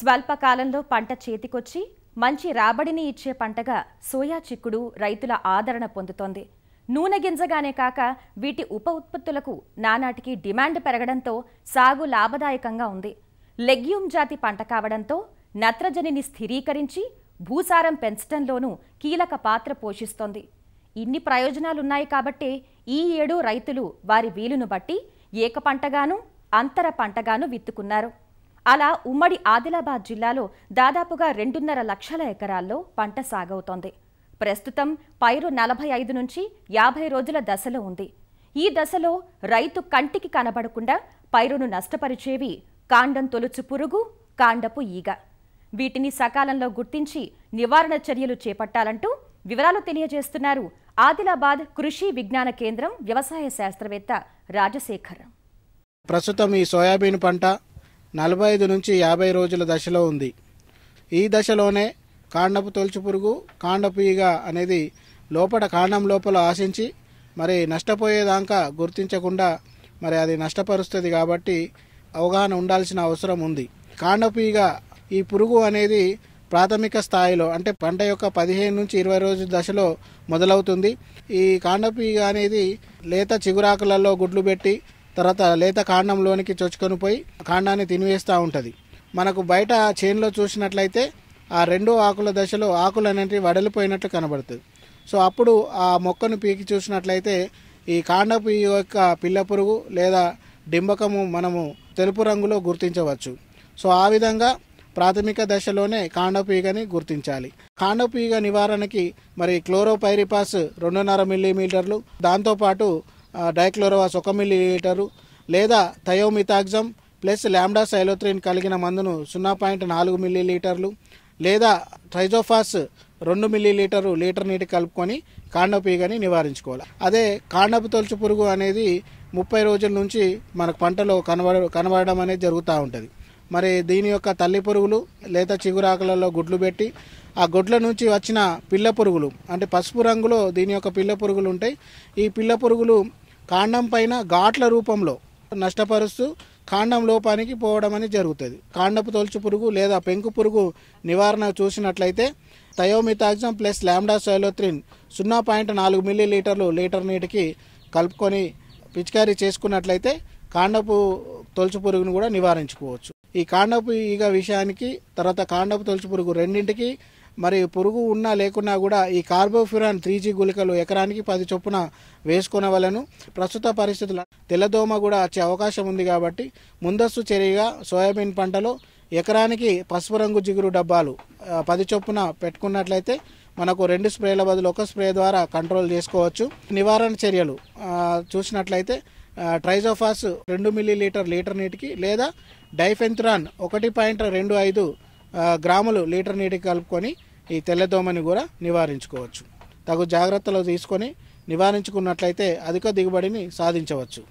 స్వల్పకాలంలో పంట చేతికొచ్చి మంచి రాబడిని ఇచ్చే పంటగా సోయా చిక్కుడు రైతుల ఆదరణ పొందుతోంది నూనె గింజగానే కాక వీటి ఉప ఉత్పత్తులకు నానాటికి డిమాండ్ పెరగడంతో సాగు లాభదాయకంగా ఉంది లెగ్యూమ్ జాతి పంట కావడంతో నత్రజనిని స్థిరీకరించి భూసారం పెంచడంలోనూ కీలక పాత్ర పోషిస్తోంది ఇన్ని ప్రయోజనాలున్నాయి కాబట్టే ఈ ఏడు రైతులు వారి వీలును బట్టి ఏక పంటగాను అంతర పంటగాను విత్తుకున్నారు అలా ఉమ్మడి ఆదిలాబాద్ జిల్లాలో దాదాపుగా రెండున్నర లక్షల ఎకరాల్లో పంట సాగవుతోంది ప్రస్తుతం పైరు నలభై ఐదు నుంచి యాభై రోజుల దశలో ఉంది ఈ దశలో రైతు కంటికి కనబడకుండా పైరును నష్టపరిచేవి కాండం తొలుచు పురుగు కాండపు ఈగ వీటిని సకాలంలో గుర్తించి నివారణ చర్యలు చేపట్టాలంటూ వివరాలు తెలియజేస్తున్నారు ఆదిలాబాద్ కృషి విజ్ఞాన కేంద్రం వ్యవసాయ శాస్త్రవేత్త రాజశేఖర్ ప్రస్తుతం ఈ సోయాబీన్ పంట నలభై ఐదు నుంచి యాభై రోజుల దశలో ఉంది ఈ దశలోనే కాండపు తొలుచు పురుగు కాండపు ఈగ అనేది లోపల కాండం లోపల ఆశించి మరి నష్టపోయేదాకా గుర్తించకుండా మరి అది నష్టపరుస్తుంది కాబట్టి అవగాహన ఉండాల్సిన అవసరం ఉంది కాండపు ఈగ ఈ పురుగు అనేది ప్రాథమిక స్థాయిలో అంటే పంట యొక్క పదిహేను నుంచి ఇరవై రోజుల దశలో మొదలవుతుంది ఈ కాండపీగ అనేది లేత చిగురాకులలో గుడ్లు పెట్టి తర్వాత లేత కాండంలోనికి చొచ్చుకొని పోయి కాండాన్ని తినివేస్తూ ఉంటుంది మనకు బయట చేనులో చూసినట్లయితే ఆ రెండు ఆకుల దశలో ఆకులు అనేటివి వడలిపోయినట్లు కనబడుతుంది సో అప్పుడు ఆ మొక్కను పీకి చూసినట్లయితే ఈ కాండపు యొక్క పిల్ల పురుగు లేదా డింబకము మనము తెలుపు రంగులో గుర్తించవచ్చు సో ఆ విధంగా ప్రాథమిక దశలోనే కాండపీగని గుర్తించాలి కాండపీగ నివారణకి మరి క్లోరోపైరిపాస్ రెండున్నర మిల్లీమీటర్లు దాంతోపాటు డైక్లోరోవా ఒక మిల్లీలీటరు లేదా థయోమితాగ్జం ప్లస్ ల్యాండా సైలోత్రిన్ కలిగిన మందును సున్నా పాయింట్ నాలుగు మిల్లీలీటర్లు లేదా ట్రైజోఫాస్ రెండు మిల్లీలీటరు లీటర్ నీటి కలుపుకొని కాండపీగని నివారించుకోవాలి అదే కాండపు తొలుచు పురుగు అనేది ముప్పై రోజుల నుంచి మనకు పంటలో కనబడ కనబడడం అనేది జరుగుతూ ఉంటుంది మరి దీని యొక్క తల్లి పురుగులు లేదా చిగురాకులలో గుడ్లు పెట్టి ఆ గొడ్ల నుంచి వచ్చిన పిల్ల పురుగులు అంటే పసుపు రంగులో దీని యొక్క పిల్ల పురుగులు ఉంటాయి ఈ పిల్ల పురుగులు కాండం పైన ఘాట్ల రూపంలో నష్టపరుస్తూ కాండం లోపానికి పోవడం అనేది జరుగుతుంది కాండపు తొలుచు పురుగు లేదా పెంకు పురుగు నివారణ చూసినట్లయితే తయోమితాక్జం ప్లస్ ల్యాండా సైలోత్రిన్ సున్నా పాయింట్ నాలుగు మిల్లీ లీటర్లు లీటర్ నీటికి కలుపుకొని పిచికారీ చేసుకున్నట్లయితే కాండపు తొలుచు పురుగును కూడా నివారించుకోవచ్చు ఈ కాండపు ఈగ విషయానికి తర్వాత కాండపు తొలుచు పురుగు రెండింటికి మరి పురుగు ఉన్నా లేకున్నా కూడా ఈ కార్బోఫిరాన్ త్రీ జీ గుళికలు ఎకరానికి పది చొప్పున వేసుకునవలను ప్రస్తుత పరిస్థితుల తెల్లదోమ కూడా వచ్చే అవకాశం ఉంది కాబట్టి ముందస్తు చర్యగా సోయాబీన్ పంటలో ఎకరానికి పసుపు రంగు జిగురు డబ్బాలు పది చొప్పున పెట్టుకున్నట్లయితే మనకు రెండు స్ప్రేల బదులు ఒక స్ప్రే ద్వారా కంట్రోల్ చేసుకోవచ్చు నివారణ చర్యలు చూసినట్లయితే ట్రైజోఫాస్ రెండు మిల్లీ లీటర్ లీటర్ నీటికి లేదా డైఫెంథ్రాన్ ఒకటి పాయింట్ రెండు ఐదు గ్రాములు లీటర్ నీటికి కలుపుకొని ఈ తెల్లదోమని కూడా నివారించుకోవచ్చు తగు జాగ్రత్తలు తీసుకొని నివారించుకున్నట్లయితే అధిక దిగుబడిని సాధించవచ్చు